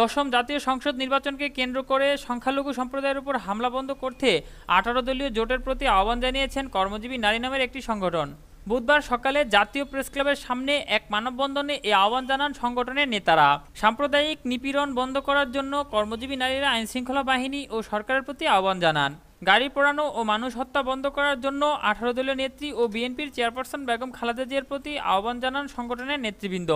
দশম জাতীয় সংসদ নির্বাচনকে কেন্দ্র করে সংখ্যালঘু সম্প্রদায়ের উপর হামলা বন্ধ করতে আঠারো দলীয় জোটের প্রতি আহ্বান জানিয়েছেন কর্মজীবী নারী নামের একটি সংগঠন বুধবার সকালে জাতীয় প্রেস ক্লাবের সামনে এক মানববন্ধনে এ আহ্বান জানান সংগঠনের নেতারা সাম্প্রদায়িক নিপীড়ন বন্ধ করার জন্য কর্মজীবী নারীরা আইনশৃঙ্খলা বাহিনী ও সরকারের প্রতি আহ্বান জানান গাড়ি পোড়ানো ও মানুষ হত্যা বন্ধ করার জন্য আঠারো দলীয় নেত্রী ও বিএনপির চেয়ারপারসন বেগম খালেদা জিয়ার প্রতি আহ্বান জানান সংগঠনের নেতৃবৃন্দ